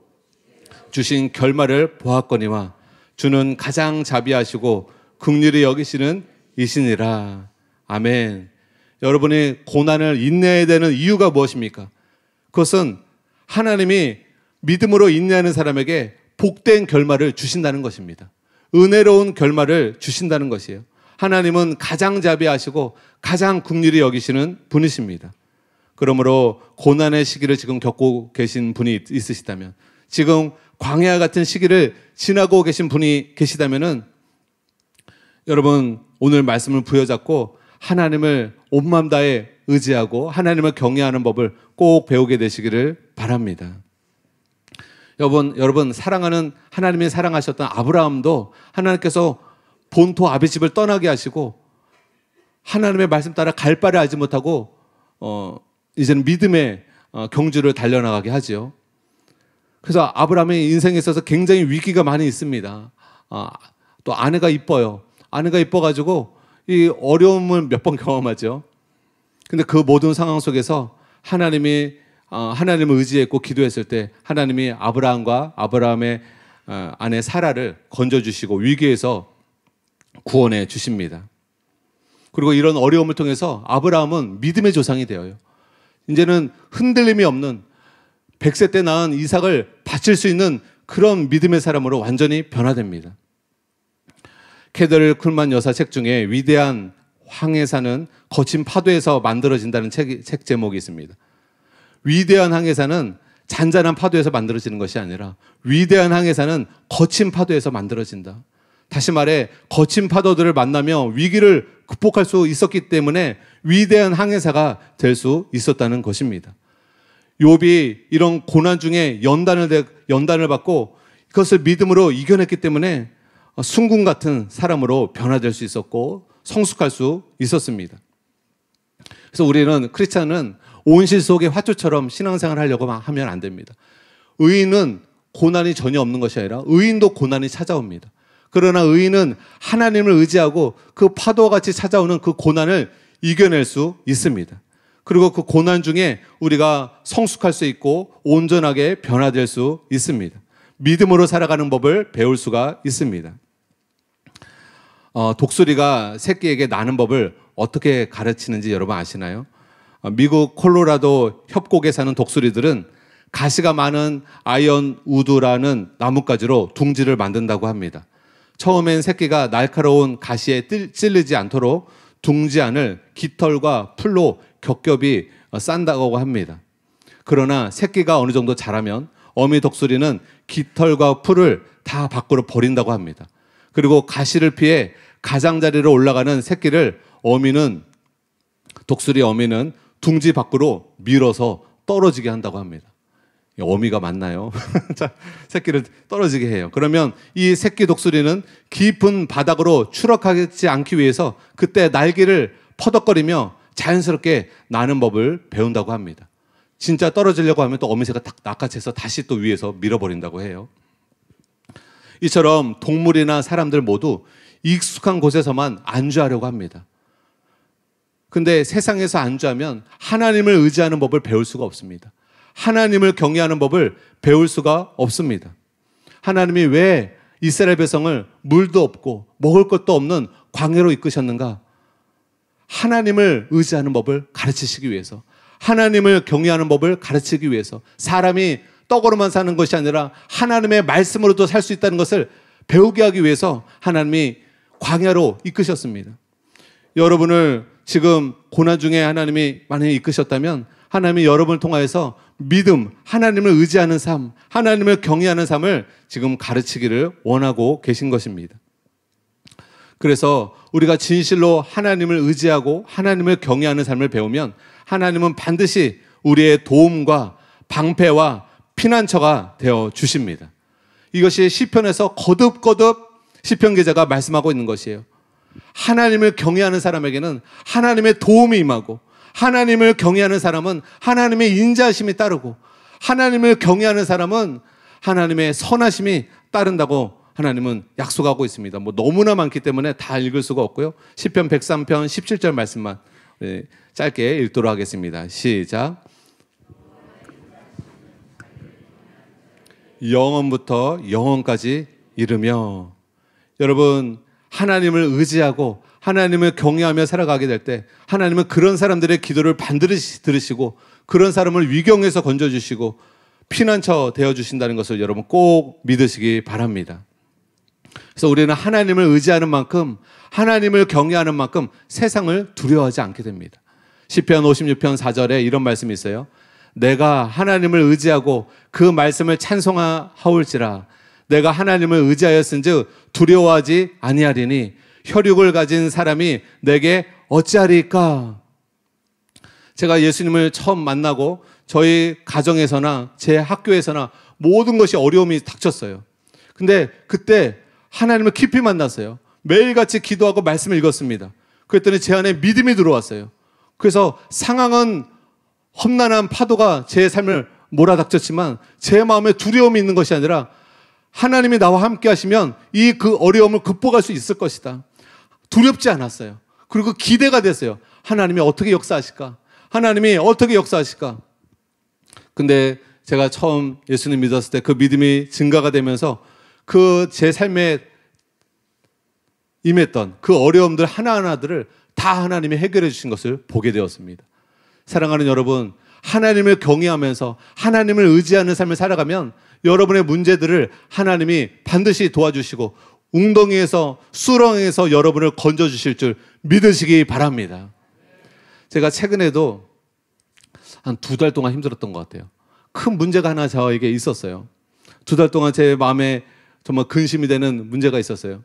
주신 결말을 보았거니와 주는 가장 자비하시고 극률이 여기시는 이신이라. 아멘. 여러분이 고난을 인내해야 되는 이유가 무엇입니까? 그것은 하나님이 믿음으로 인내하는 사람에게 복된 결말을 주신다는 것입니다. 은혜로운 결말을 주신다는 것이에요. 하나님은 가장 자비하시고 가장 국률이 여기시는 분이십니다. 그러므로 고난의 시기를 지금 겪고 계신 분이 있으시다면 지금 광야 같은 시기를 지나고 계신 분이 계시다면은 여러분 오늘 말씀을 부여잡고 하나님을 온마 다해 의지하고 하나님을 경외하는 법을 꼭 배우게 되시기를 바랍니다. 여러분, 여러분 사랑하는 하나님이 사랑하셨던 아브라함도 하나님께서 본토 아비 집을 떠나게 하시고 하나님의 말씀 따라 갈 바를 알지 못하고 어 이제는 믿음의 어, 경주를 달려나가게 하지요. 그래서 아브라함의 인생에 있어서 굉장히 위기가 많이 있습니다. 아, 또 아내가 이뻐요. 아내가 이뻐가지고 이 어려움을 몇 번 경험하죠. 근데 그 모든 상황 속에서 하나님이 어, 하나님을 의지했고 기도했을 때 하나님이 아브라함과 아브라함의 어, 아내 사라를 건져주시고 위기에서 구원해 주십니다. 그리고 이런 어려움을 통해서 아브라함은 믿음의 조상이 되어요. 이제는 흔들림이 없는 100세 때 낳은 이삭을 바칠 수 있는 그런 믿음의 사람으로 완전히 변화됩니다. 케더 쿨만 여사 책 중에 위대한 황해사는 거친 파도에서 만들어진다는 책, 책 제목이 있습니다. 위대한 항해사는 잔잔한 파도에서 만들어지는 것이 아니라 위대한 항해사는 거친 파도에서 만들어진다. 다시 말해 거친 파도들을 만나며 위기를 극복할 수 있었기 때문에 위대한 항해사가 될 수 있었다는 것입니다. 욥이 이런 고난 중에 연단을 연단을 받고 그것을 믿음으로 이겨냈기 때문에 순군 같은 사람으로 변화될 수 있었고 성숙할 수 있었습니다. 그래서 우리는 크리스찬은 온실 속의 화초처럼 신앙생활 하려고 하면 안 됩니다. 의인은 고난이 전혀 없는 것이 아니라 의인도 고난이 찾아옵니다. 그러나 의인은 하나님을 의지하고 그 파도와 같이 찾아오는 그 고난을 이겨낼 수 있습니다. 그리고 그 고난 중에 우리가 성숙할 수 있고 온전하게 변화될 수 있습니다. 믿음으로 살아가는 법을 배울 수가 있습니다. 어, 독수리가 새끼에게 나는 법을 어떻게 가르치는지 여러분 아시나요? 어, 미국 콜로라도 협곡에 사는 독수리들은 가시가 많은 아이언 우드라는 나뭇가지로 둥지를 만든다고 합니다. 처음엔 새끼가 날카로운 가시에 찔리지 않도록 둥지 안을 깃털과 풀로 겹겹이 어, 싼다고 합니다. 그러나 새끼가 어느 정도 자라면 어미 독수리는 깃털과 풀을 다 밖으로 버린다고 합니다. 그리고 가시를 피해 가장자리로 올라가는 새끼를 어미는 독수리 어미는 둥지 밖으로 밀어서 떨어지게 한다고 합니다. 어미가 맞나요? (laughs) 자, 새끼를 떨어지게 해요. 그러면 이 새끼 독수리는 깊은 바닥으로 추락하지 않기 위해서 그때 날개를 퍼덕거리며 자연스럽게 나는 법을 배운다고 합니다. 진짜 떨어지려고 하면 또 어미새가 딱 낚아채서 다시 또 위에서 밀어버린다고 해요. 이처럼 동물이나 사람들 모두 익숙한 곳에서만 안주하려고 합니다. 근데 세상에서 안주하면 하나님을 의지하는 법을 배울 수가 없습니다. 하나님을 경외하는 법을 배울 수가 없습니다. 하나님이 왜 이스라엘 백성을 물도 없고 먹을 것도 없는 광해로 이끄셨는가? 하나님을 의지하는 법을 가르치시기 위해서, 하나님을 경외하는 법을 가르치기 위해서, 사람이 떡으로만 사는 것이 아니라 하나님의 말씀으로도 살 수 있다는 것을 배우게 하기 위해서 하나님이 광야로 이끄셨습니다. 여러분을 지금 고난 그 중에 하나님이 만약에 이끄셨다면 하나님이 여러분을 통하여서 믿음, 하나님을 의지하는 삶, 하나님을 경외하는 삶을 지금 가르치기를 원하고 계신 것입니다. 그래서 우리가 진실로 하나님을 의지하고 하나님을 경외하는 삶을 배우면 하나님은 반드시 우리의 도움과 방패와 피난처가 되어 주십니다. 이것이 시편에서 거듭거듭 시편 기자가 말씀하고 있는 것이에요. 하나님을 경외하는 사람에게는 하나님의 도움이 임하고 하나님을 경외하는 사람은 하나님의 인자심이 따르고 하나님을 경외하는 사람은 하나님의 선하심이 따른다고 하나님은 약속하고 있습니다. 뭐 너무나 많기 때문에 다 읽을 수가 없고요. 10편 103편 17절 말씀만 예, 짧게 읽도록 하겠습니다. 시작. 영원부터 영원까지 이르며 여러분 하나님을 의지하고 하나님을 경외하며 살아가게 될 때 하나님은 그런 사람들의 기도를 반드시 들으시고 그런 사람을 위경에서 건져주시고 피난처 되어주신다는 것을 여러분 꼭 믿으시기 바랍니다. 그래서 우리는 하나님을 의지하는 만큼 하나님을 경외하는 만큼 세상을 두려워하지 않게 됩니다. 10편 56편 4절에 이런 말씀이 있어요. 내가 하나님을 의지하고 그 말씀을 찬송하올지라 내가 하나님을 의지하였은즉 두려워하지 아니하리니 혈육을 가진 사람이 내게 어찌하리까? 제가 예수님을 처음 만나고 저희 가정에서나 제 학교에서나 모든 것이 어려움이 닥쳤어요. 근데 그때 하나님을 깊이 만났어요. 매일같이 기도하고 말씀을 읽었습니다. 그랬더니 제 안에 믿음이 들어왔어요. 그래서 상황은 험난한 파도가 제 삶을 몰아닥쳤지만 제 마음에 두려움이 있는 것이 아니라 하나님이 나와 함께 하시면 이 그 어려움을 극복할 수 있을 것이다. 두렵지 않았어요. 그리고 그 기대가 됐어요. 하나님이 어떻게 역사하실까? 하나님이 어떻게 역사하실까? 근데 제가 처음 예수님 믿었을 때 그 믿음이 증가가 되면서 그 제 삶에 임했던 그 어려움들 하나하나들을 다 하나님이 해결해 주신 것을 보게 되었습니다. 사랑하는 여러분, 하나님을 경외하면서 하나님을 의지하는 삶을 살아가면 여러분의 문제들을 하나님이 반드시 도와주시고 웅덩이에서 수렁에서 여러분을 건져 주실 줄 믿으시기 바랍니다. 제가 최근에도 한 두 달 동안 힘들었던 것 같아요. 큰 문제가 하나 저에게 있었어요. 두 달 동안 제 마음에 정말 근심이 되는 문제가 있었어요.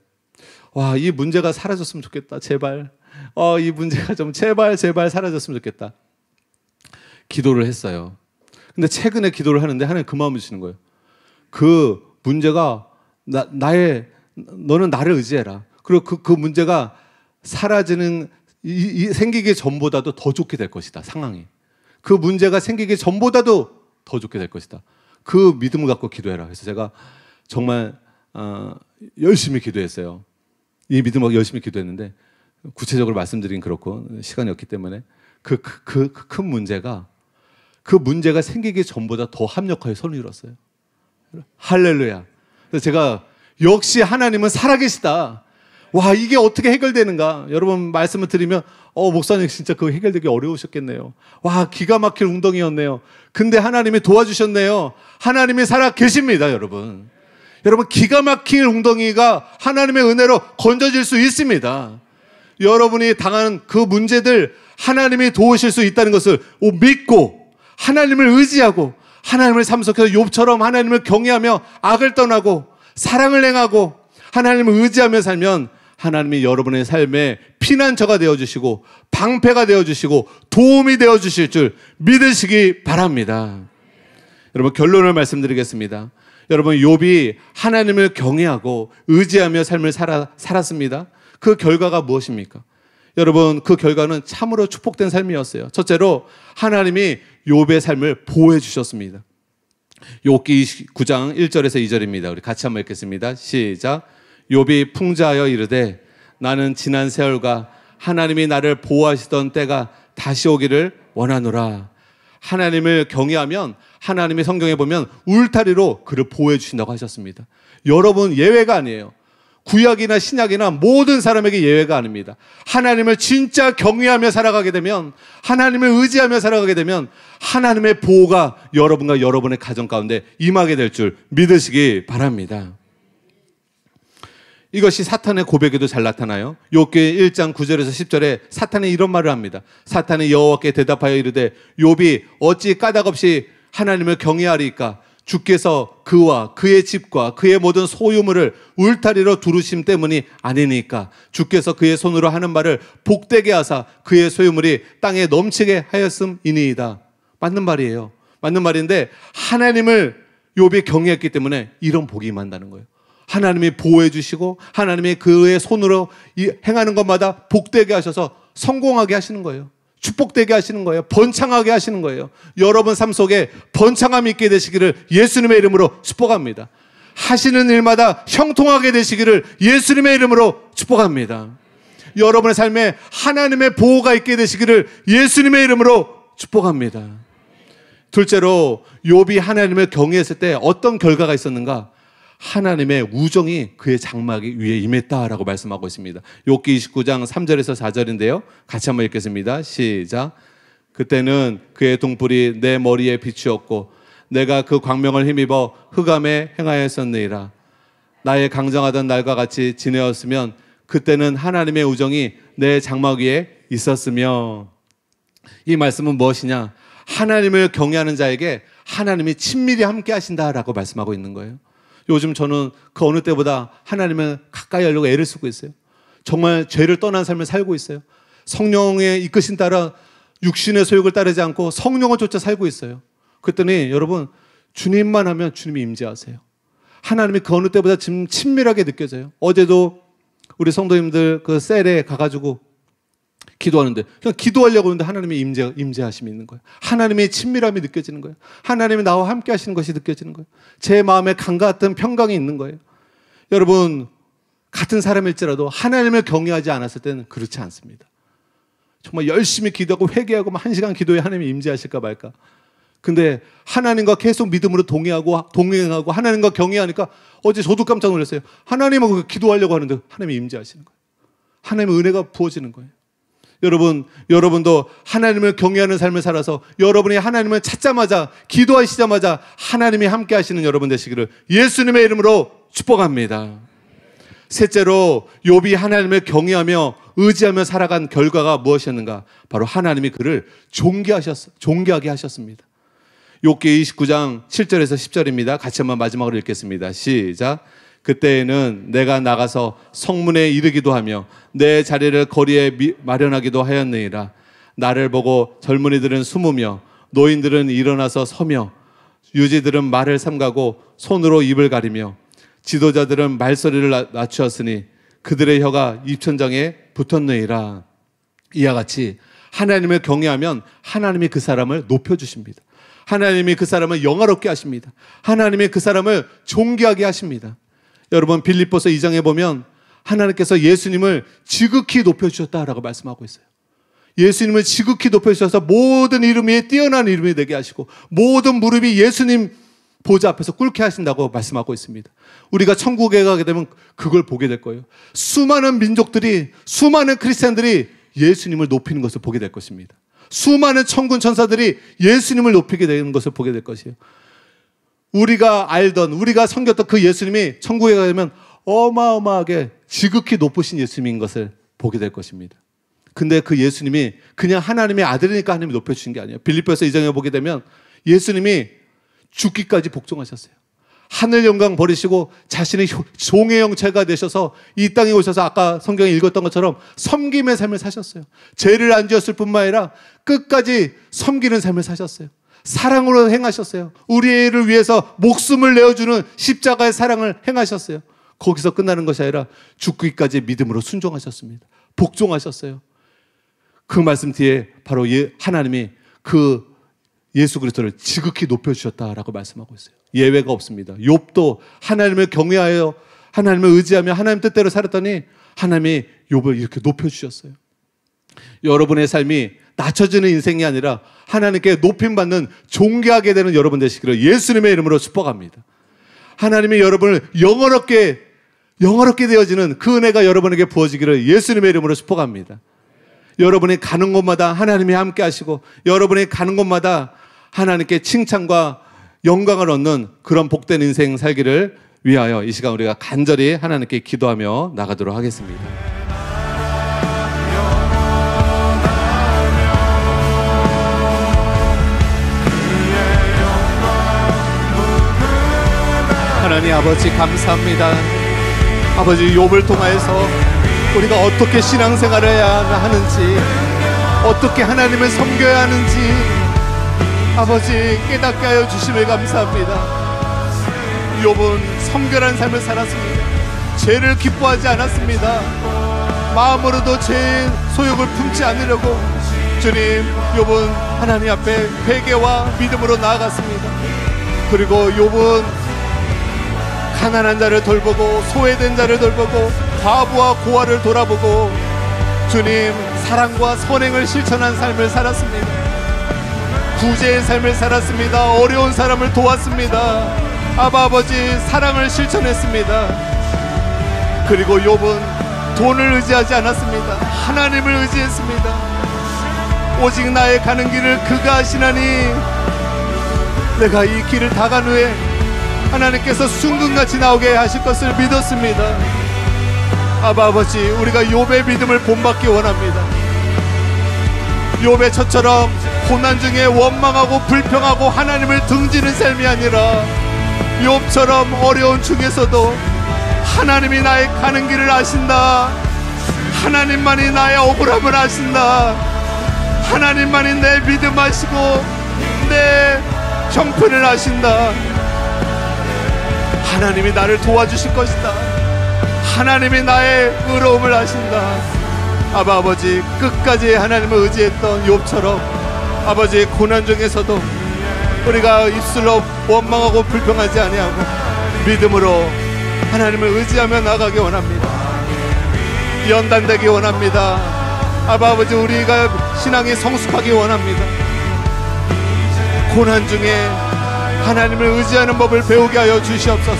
와, 이 문제가 사라졌으면 좋겠다. 제발. 어, 이 문제가 좀 제발, 제발 사라졌으면 좋겠다. 기도를 했어요. 근데 최근에 기도를 하는데 하나님 그 마음을 주시는 거예요. 그 문제가 나, 나의 너는 나를 의지해라. 그리고 그, 그 문제가 사라지는 이, 이 생기기 전보다도 더 좋게 될 것이다. 상황이. 그 문제가 생기기 전보다도 더 좋게 될 것이다. 그 믿음을 갖고 기도해라. 그래서 제가 정말 어, 열심히 기도했어요. 이 믿음을 열심히 기도했는데 구체적으로 말씀드린 그렇고 시간이 없기 때문에 그큰 그, 그, 그 문제가 그 문제가 생기기 전보다 더 합력하여 선을 잃었어요 할렐루야. 그래서 제가 역시 하나님은 살아계시다. 와, 이게 어떻게 해결되는가? 여러분 말씀을 드리면, 어, 목사님 진짜 그거 해결되기 어려우셨겠네요. 와, 기가 막힐 운동이었네요. 근데 하나님이 도와주셨네요. 하나님이 살아 계십니다, 여러분. 여러분, 기가 막힐 웅덩이가 하나님의 은혜로 건져질 수 있습니다. 여러분이 당하는 그 문제들 하나님이 도우실 수 있다는 것을 믿고 하나님을 의지하고 하나님을 삼속해서 욥처럼 하나님을 경외하며 악을 떠나고 사랑을 행하고 하나님을 의지하며 살면 하나님이 여러분의 삶에 피난처가 되어 주시고 방패가 되어 주시고 도움이 되어 주실 줄 믿으시기 바랍니다. 여러분 결론을 말씀드리겠습니다. 여러분 욥이 하나님을 경외하고 의지하며 삶을 살아, 살았습니다. 그 결과가 무엇입니까? 여러분 그 결과는 참으로 축복된 삶이었어요. 첫째로 하나님이 욥의 삶을 보호해 주셨습니다. 욥기 9장 1절에서 2절입니다. 우리 같이 한번 읽겠습니다. 시작. 욥이 풍자하여 이르되 나는 지난 세월과 하나님이 나를 보호하시던 때가 다시 오기를 원하노라. 하나님을 경외하면 하나님의 성경에 보면 울타리로 그를 보호해 주신다고 하셨습니다. 여러분 예외가 아니에요. 구약이나 신약이나 모든 사람에게 예외가 아닙니다. 하나님을 진짜 경외하며 살아가게 되면, 하나님을 의지하며 살아가게 되면, 하나님의 보호가 여러분과 여러분의 가정 가운데 임하게 될 줄 믿으시기 바랍니다. 이것이 사탄의 고백에도 잘 나타나요. 욥기 1장 9절에서 10절에 사탄이 이런 말을 합니다. 사탄이 여호와께 대답하여 이르되 욥이 어찌 까닭없이 하나님을 경외하리까 주께서 그와 그의 집과 그의 모든 소유물을 울타리로 두르심 때문이 아니니까 주께서 그의 손으로 하는 말을 복되게 하사 그의 소유물이 땅에 넘치게 하였음이니이다. 맞는 말이에요. 맞는 말인데 하나님을 욥이 경외했기 때문에 이런 복이 만다는 거예요. 하나님이 보호해 주시고 하나님이 그의 손으로 행하는 것마다 복되게 하셔서 성공하게 하시는 거예요. 축복되게 하시는 거예요. 번창하게 하시는 거예요. 여러분 삶 속에 번창함이 있게 되시기를 예수님의 이름으로 축복합니다. 하시는 일마다 형통하게 되시기를 예수님의 이름으로 축복합니다. 여러분의 삶에 하나님의 보호가 있게 되시기를 예수님의 이름으로 축복합니다. 둘째로 요비 하나님을 경외했을 때 어떤 결과가 있었는가? 하나님의 우정이 그의 장막 위에 임했다라고 말씀하고 있습니다. 욥기 29장 3절에서 4절인데요. 같이 한번 읽겠습니다. 시작. 그때는 그의 동불이 내 머리에 비추었고 내가 그 광명을 힘입어 흑암에 행하였었느니라. 나의 강정하던 날과 같이 지내었으면 그때는 하나님의 우정이 내 장막 위에 있었으며 이 말씀은 무엇이냐? 하나님을 경외하는 자에게 하나님이 친밀히 함께 하신다라고 말씀하고 있는 거예요. 요즘 저는 그 어느 때보다 하나님을 가까이 하려고 애를 쓰고 있어요. 정말 죄를 떠난 삶을 살고 있어요. 성령의 이끄신 따라 육신의 소욕을 따르지 않고 성령을 쫓아 살고 있어요. 그랬더니 여러분 주님만 하면 주님이 임재하세요. 하나님이 그 어느 때보다 지금 친밀하게 느껴져요. 어제도 우리 성도님들 그 셀에 가가지고 기도하는데 그냥 기도하려고 하는데 하나님의 임재 임재하심이 있는 거예요. 하나님의 친밀함이 느껴지는 거예요. 하나님이 나와 함께 하시는 것이 느껴지는 거예요. 제 마음에 강같은 평강이 있는 거예요. 여러분 같은 사람일지라도 하나님을 경외하지 않았을 때는 그렇지 않습니다. 정말 열심히 기도하고 회개하고 한 시간 기도에 하나님이 임재하실까 말까. 근데 하나님과 계속 믿음으로 동의하고 동행하고 하나님과 경외하니까 어제 저도 깜짝 놀랐어요. 하나님하고 기도하려고 하는데 하나님이 임재하시는 거예요. 하나님의 은혜가 부어지는 거예요. 여러분, 여러분도 하나님을 경외하는 삶을 살아서 여러분이 하나님을 찾자마자, 기도하시자마자 하나님이 함께 하시는 여러분 되시기를 예수님의 이름으로 축복합니다. 셋째로, 요비 하나님을 경외하며 의지하며 살아간 결과가 무엇이었는가? 바로 하나님이 그를 존귀하셨, 존귀하게 하셨습니다. 욕기 29장 7절에서 10절입니다. 같이 한번 마지막으로 읽겠습니다. 시작. 그때에는 내가 나가서 성문에 이르기도 하며 내 자리를 거리에 미, 마련하기도 하였느니라. 나를 보고 젊은이들은 숨으며 노인들은 일어나서 서며 유지들은 말을 삼가고 손으로 입을 가리며 지도자들은 말소리를 낮추었으니 그들의 혀가 입천장에 붙었느니라. 이와 같이 하나님을 경외하면 하나님이 그 사람을 높여주십니다. 하나님이 그 사람을 영화롭게 하십니다. 하나님이 그 사람을 존귀하게 하십니다. 여러분 빌립보서 2장에 보면 하나님께서 예수님을 지극히 높여 주셨다라고 말씀하고 있어요. 예수님을 지극히 높여 주셔서 모든 이름이 뛰어난 이름이 되게 하시고 모든 무릎이 예수님 보좌 앞에서 꿇게 하신다고 말씀하고 있습니다. 우리가 천국에 가게 되면 그걸 보게 될 거예요. 수많은 민족들이 수많은 크리스천들이 예수님을 높이는 것을 보게 될 것입니다. 수많은 천군 천사들이 예수님을 높이게 되는 것을 보게 될 것이에요. 우리가 알던 우리가 섬겼던 그 예수님이 천국에 가면 어마어마하게 지극히 높으신 예수님인 것을 보게 될 것입니다. 근데 그 예수님이 그냥 하나님의 아들이니까 하나님이 높여주신 게 아니에요. 빌립보에서 이장에 보게 되면 예수님이 죽기까지 복종하셨어요. 하늘 영광 버리시고 자신의 종의 형체가 되셔서 이 땅에 오셔서 아까 성경에 읽었던 것처럼 섬김의 삶을 사셨어요. 죄를 안 지었을 뿐만 아니라 끝까지 섬기는 삶을 사셨어요. 사랑으로 행하셨어요. 우리를 위해서 목숨을 내어주는 십자가의 사랑을 행하셨어요. 거기서 끝나는 것이 아니라 죽기까지 믿음으로 순종하셨습니다. 복종하셨어요. 그 말씀 뒤에 바로 예, 하나님이 그 예수 그리스도를 지극히 높여 주셨다라고 말씀하고 있어요. 예외가 없습니다. 욥도 하나님을 경외하여 하나님을 의지하며 하나님 뜻대로 살았더니 하나님이 욥을 이렇게 높여 주셨어요. 여러분의 삶이 낮춰지는 인생이 아니라 하나님께 높임받는 존귀하게 되는 여러분 되시기를 예수님의 이름으로 축복합니다. 하나님이 여러분을 영원롭게 영원롭게 되어지는 그 은혜가 여러분에게 부어지기를 예수님의 이름으로 축복합니다. 여러분이 가는 곳마다 하나님이 함께 하시고 여러분이 가는 곳마다 하나님께 칭찬과 영광을 얻는 그런 복된 인생 살기를 위하여 이 시간 우리가 간절히 하나님께 기도하며 나가도록 하겠습니다. 하나님 아버지 감사합니다. 아버지 욥을 통하여서 우리가 어떻게 신앙생활을 해야 하는지 어떻게 하나님을 섬겨야 하는지 아버지 깨닫게 하여 주심을 감사합니다. 욥은 성결한 삶을 살았습니다. 죄를 기뻐하지 않았습니다. 마음으로도 죄의 소욕을 품지 않으려고 주님 욥은 하나님 앞에 회개와 믿음으로 나아갔습니다. 그리고 욥은 가난한 자를 돌보고 소외된 자를 돌보고 과부와 고아를 돌아보고 주님 사랑과 선행을 실천한 삶을 살았습니다. 구제의 삶을 살았습니다. 어려운 사람을 도왔습니다. 아바 아버지 사랑을 실천했습니다. 그리고 욥은 돈을 의지하지 않았습니다. 하나님을 의지했습니다. 오직 나의 가는 길을 그가 하시나니 내가 이 길을 다 간 후에 하나님께서 순금같이 나오게 하실 것을 믿었습니다. 아바 아버지, 우리가 욥의 믿음을 본받기 원합니다. 요배 처처럼 고난 중에 원망하고 불평하고 하나님을 등지는 삶이 아니라 욥처럼 어려운 중에서도 하나님이 나의 가는 길을 아신다. 하나님만이 나의 억울함을 아신다. 하나님만이 내 믿음 아시고 내 형편을 아신다. 하나님이 나를 도와주실 것이다. 하나님이 나의 의로움을 아신다. 아바 아버지 끝까지 하나님을 의지했던 욥처럼 아버지 고난 중에서도 우리가 입술로 원망하고 불평하지 아니하고 믿음으로 하나님을 의지하며 나가기 원합니다. 연단되기 원합니다. 아바 아버지 우리가 신앙이 성숙하기 원합니다. 고난 중에 하나님을 의지하는 법을 배우게 하여 주시옵소서.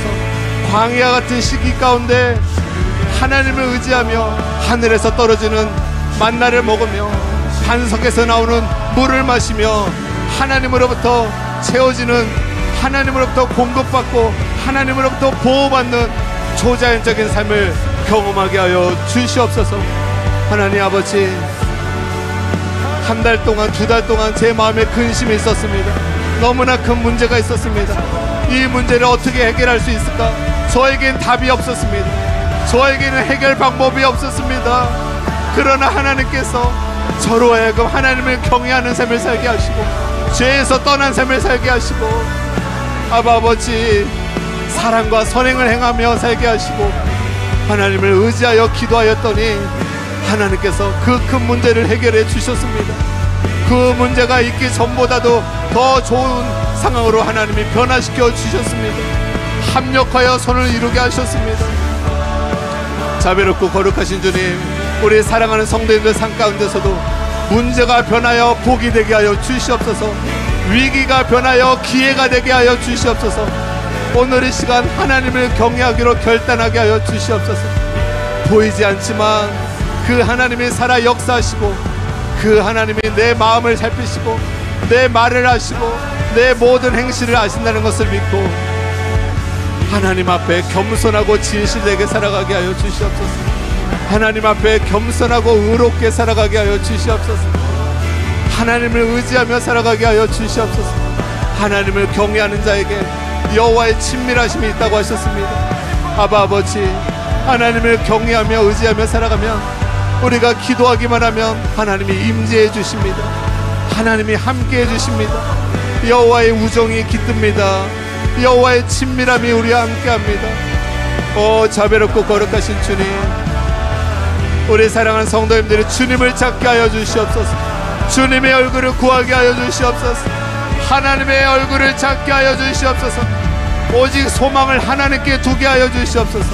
광야 같은 시기 가운데 하나님을 의지하며 하늘에서 떨어지는 만나를 먹으며 반석에서 나오는 물을 마시며 하나님으로부터 채워지는 하나님으로부터 공급받고 하나님으로부터 보호받는 초자연적인 삶을 경험하게 하여 주시옵소서. 하나님 아버지 한 달 동안 두 달 동안 제 마음에 근심이 있었습니다. 너무나 큰 문제가 있었습니다. 이 문제를 어떻게 해결할 수 있을까? 저에겐 답이 없었습니다. 저에게는 해결 방법이 없었습니다. 그러나 하나님께서 저로 하여금 하나님을 경외하는 삶을 살게 하시고 죄에서 떠난 삶을 살게 하시고 아 아버지 사랑과 선행을 행하며 살게 하시고 하나님을 의지하여 기도하였더니 하나님께서 그 큰 문제를 해결해 주셨습니다. 그 문제가 있기 전보다도 더 좋은 상황으로 하나님이 변화시켜 주셨습니다. 합력하여 선을 이루게 하셨습니다. 자비롭고 거룩하신 주님, 우리 사랑하는 성도님들 상 가운데서도 문제가 변하여 복이 되게 하여 주시옵소서, 위기가 변하여 기회가 되게 하여 주시옵소서, 오늘 의 시간 하나님을 경외하기로 결단하게 하여 주시옵소서, 보이지 않지만 그 하나님이 살아 역사하시고 그 하나님이 내 마음을 살피시고 내 말을 아시고 내 모든 행실을 아신다는 것을 믿고 하나님 앞에 겸손하고 진실되게 살아가게 하여 주시옵소서. 하나님 앞에 겸손하고 의롭게 살아가게 하여 주시옵소서. 하나님을 의지하며 살아가게 하여 주시옵소서. 하나님을 경외하는 자에게 여호와의 친밀하심이 있다고 하셨습니다. 아바 아버지, 하나님을 경외하며 의지하며 살아가며 우리가 기도하기만 하면 하나님이 임재해 주십니다. 하나님이 함께해 주십니다. 여호와의 우정이 깃듭니다. 여호와의 친밀함이 우리와 함께합니다. 오 자비롭고 거룩하신 주님, 우리 사랑하는 성도님들이 주님을 찾게 하여 주시옵소서. 주님의 얼굴을 구하게 하여 주시옵소서. 하나님의 얼굴을 찾게 하여 주시옵소서. 오직 소망을 하나님께 두게 하여 주시옵소서.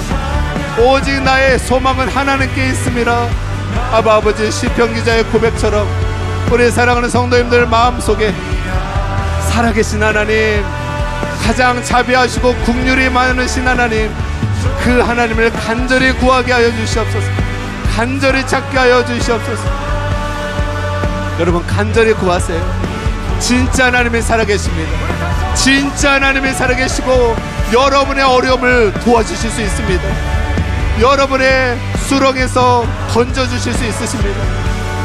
오직 나의 소망은 하나님께 있음이라. 아바 아버지 시편 기자의 고백처럼 우리 사랑하는 성도님들 마음속에 살아계신 하나님 가장 자비하시고 국률이 많으신 하나님 그 하나님을 간절히 구하게 하여 주시옵소서 간절히 찾게 하여 주시옵소서 여러분 간절히 구하세요 진짜 하나님이 살아계십니다 진짜 하나님이 살아계시고 여러분의 어려움을 도와주실 수 있습니다 여러분의 수렁에서 건져주실 수 있으십니다.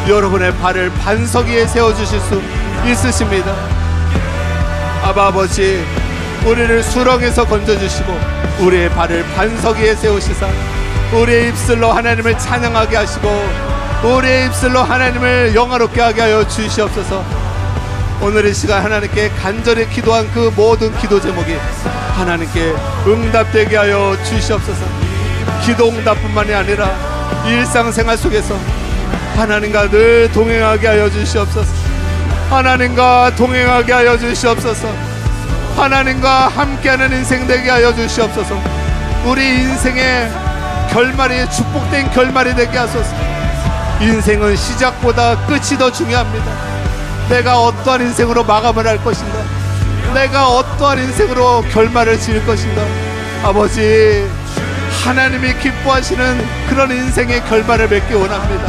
여러분의 발을 반석 위에 세워주실 수 있으십니다. 아버지 우리를 수렁에서 건져주시고, 우리의 발을 반석 위에 세우시사, 우리의 입술로 하나님을 찬양하게 하시고, 우리의 입술로 하나님을 영화롭게 하게 하여 주시옵소서. 오늘 이 시간 하나님께 간절히 기도한 그 모든 기도 제목이 하나님께 응답되게 하여 주시옵소서. 기도응답뿐만이 아니라 일상생활 속에서 하나님과 늘 동행하게 하여 주시옵소서. 하나님과 동행하게 하여 주시옵소서. 하나님과 함께하는 인생 되게 하여 주시옵소서. 우리 인생의 결말이 축복된 결말이 되게 하소서. 인생은 시작보다 끝이 더 중요합니다. 내가 어떠한 인생으로 마감을 할 것인가? 내가 어떠한 인생으로 결말을 지을 것인가? 아버지, 하나님이 기뻐하시는 그런 인생의 결말을 맺기 원합니다.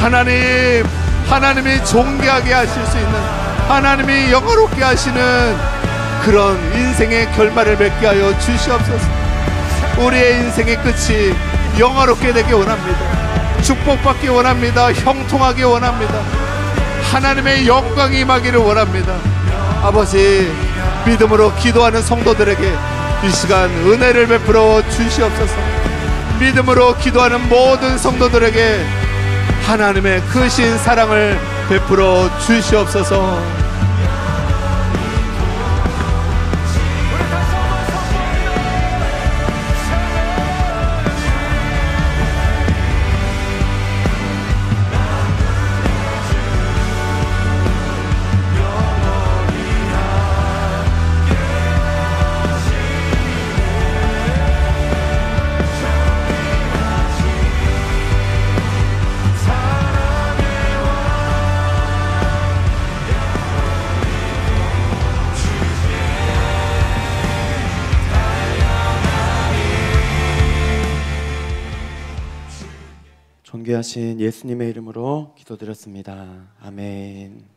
하나님, 하나님이 존귀하게 하실 수 있는, 하나님이 영화롭게 하시는 그런 인생의 결말을 맺게 하여 주시옵소서. 우리의 인생의 끝이 영화롭게 되기 원합니다. 축복받기 원합니다. 형통하기 원합니다. 하나님의 영광이 임하기를 원합니다. 아버지, 믿음으로 기도하는 성도들에게 이 시간 은혜를 베풀어 주시옵소서 믿음으로 기도하는 모든 성도들에게 하나님의 크신 사랑을 베풀어 주시옵소서 귀하신 예수님의 이름으로 기도드렸습니다. 아멘.